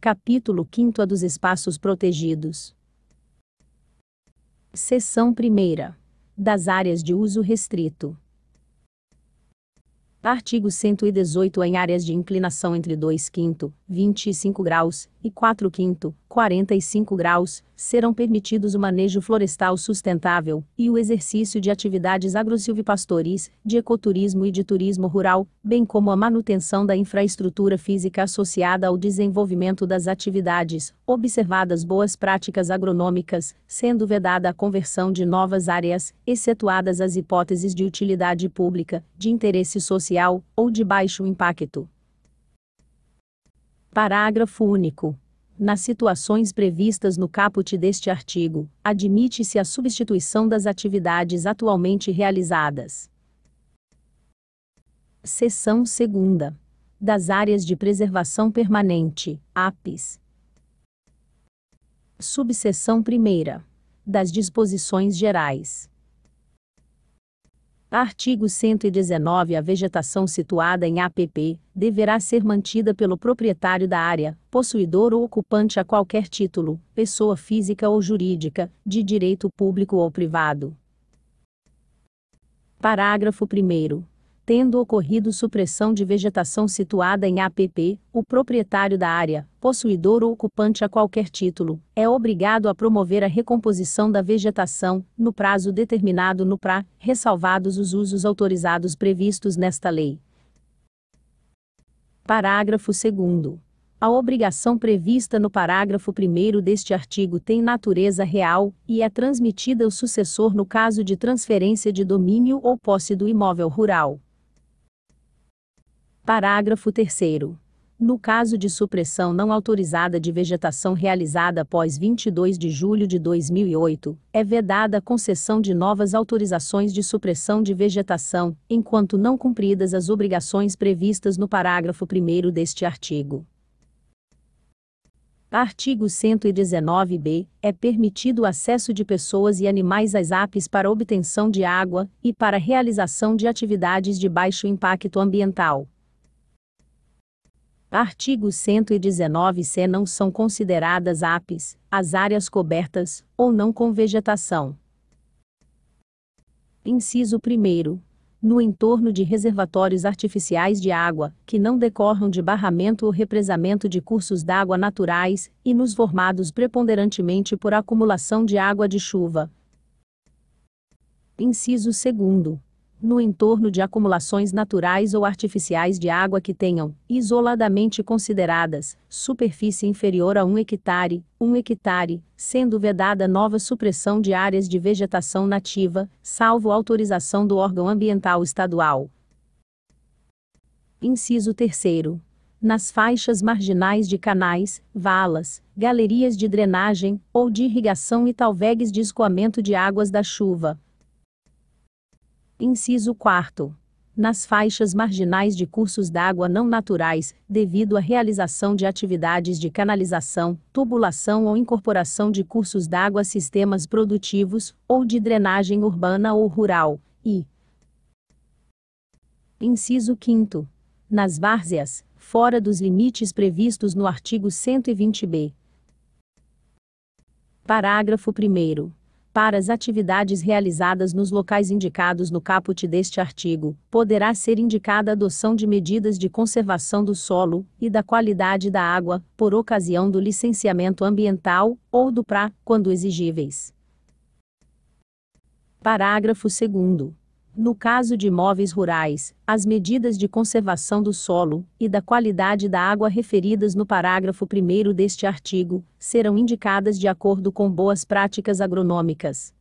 Capítulo 5 A dos Espaços Protegidos. Seção 1. Das áreas de uso restrito. Artigo 118 Em áreas de inclinação entre 2 quinto, 25 graus, e 4 quinto, 45 graus, serão permitidos o manejo florestal sustentável e o exercício de atividades agrosilvipastoris, de ecoturismo e de turismo rural, bem como a manutenção da infraestrutura física associada ao desenvolvimento das atividades, observadas boas práticas agronômicas, sendo vedada a conversão de novas áreas, excetuadas as hipóteses de utilidade pública, de interesse social ou de baixo impacto. Parágrafo único. Nas situações previstas no caput deste artigo, admite-se a substituição das atividades atualmente realizadas. Seção 2. Das áreas de preservação permanente, APIS. Subseção 1. Das disposições gerais. Artigo 119. A vegetação situada em APP deverá ser mantida pelo proprietário da área, possuidor ou ocupante a qualquer título, pessoa física ou jurídica, de direito público ou privado. Parágrafo 1 tendo ocorrido supressão de vegetação situada em APP, o proprietário da área, possuidor ou ocupante a qualquer título, é obrigado a promover a recomposição da vegetação, no prazo determinado no PRA, ressalvados os usos autorizados previstos nesta lei. Parágrafo 2. A obrigação prevista no parágrafo 1 deste artigo tem natureza real e é transmitida ao sucessor no caso de transferência de domínio ou posse do imóvel rural. Parágrafo 3 no caso de supressão não autorizada de vegetação realizada após 22 de julho de 2008, é vedada a concessão de novas autorizações de supressão de vegetação, enquanto não cumpridas as obrigações previstas no parágrafo 1 deste artigo. Artigo 119b. É permitido o acesso de pessoas e animais às APs para obtenção de água e para realização de atividades de baixo impacto ambiental Artigo 119-C não são consideradas APs, as áreas cobertas, ou não com vegetação. Inciso 1 no entorno de reservatórios artificiais de água, que não decorram de barramento ou represamento de cursos d'água naturais, e nos formados preponderantemente por acumulação de água de chuva. Inciso 2 no entorno de acumulações naturais ou artificiais de água que tenham, isoladamente consideradas, superfície inferior a um hectare, um hectare, sendo vedada nova supressão de áreas de vegetação nativa, salvo autorização do órgão ambiental estadual. Inciso 3 nas faixas marginais de canais, valas, galerias de drenagem ou de irrigação e talvegues de escoamento de águas da chuva, Inciso 4. Nas faixas marginais de cursos d'água não naturais, devido à realização de atividades de canalização, tubulação ou incorporação de cursos d'água a sistemas produtivos, ou de drenagem urbana ou rural, e. Inciso 5. Nas várzeas, fora dos limites previstos no artigo 120b. Parágrafo 1 para as atividades realizadas nos locais indicados no caput deste artigo, poderá ser indicada a adoção de medidas de conservação do solo e da qualidade da água, por ocasião do licenciamento ambiental ou do PRA, quando exigíveis. Parágrafo 2. No caso de imóveis rurais, as medidas de conservação do solo e da qualidade da água referidas no parágrafo 1 deste artigo serão indicadas de acordo com boas práticas agronômicas.